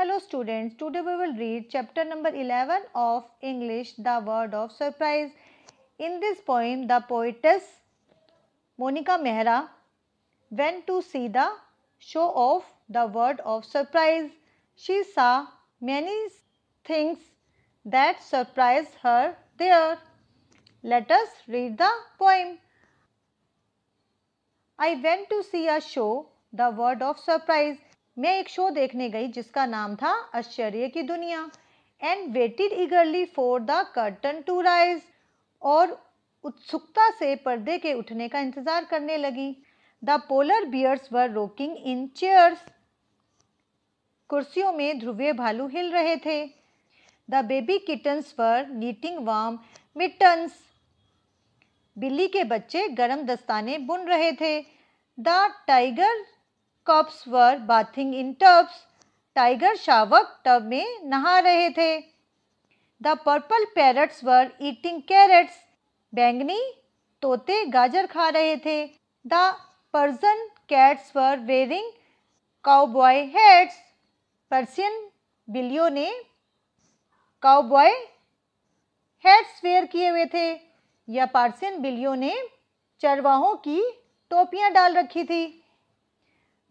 Hello students, today we will read chapter number 11 of English, The Word of Surprise. In this poem, the poetess Monica Mehra went to see the show of the word of surprise. She saw many things that surprised her there. Let us read the poem. I went to see a show, The Word of Surprise. मैं एक show देखने गई जिसका नाम था आश्चर्य की दुनिया and waited eagerly for the curtain to rise और उत्सुकता से पर्दे के उठने का इंतज़ार करने लगी the polar bears were rocking in chairs कुर्सियों में ध्रुवीय भालू हिल रहे थे the baby kittens were knitting warm mittens बिल्ली के बच्चे गरम दस्ताने बुन रहे थे the tiger cubs were bathing in tubs tiger शावक टब में नहा रहे थे the purple parrots were eating carrots बैंगनी तोते गाजर खा रहे थे the Persian cats were wearing cowboy hats Persian बिल्लियों ने काउबॉय हेड्स वेयर किए हुए थे या पार्सियन बिल्लियों ने चरवाहों की टोपियां डाल रखी थी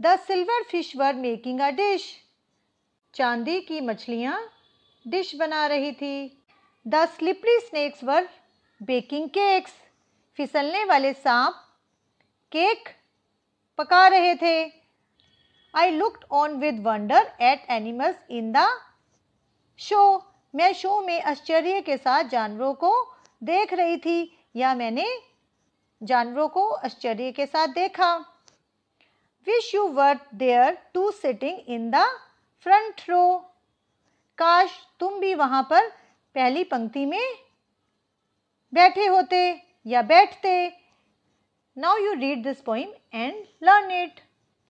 the silver fish were making a dish चांदी की मछलियाँ डिश बना रही थी the slippery snakes were baking cakes फिसलने वाले सांप केक पका रहे थे I looked on with wonder at animals in the show मैं शो में आश्चर्य के साथ जानवरों को देख रही थी या मैंने जानवरों को आश्चर्य के साथ देखा wish you were there too sitting in the front row काश तुम भी वहाँ पर पहली पंक्ति में बैठे होते या बैठते now you read this poem and learn it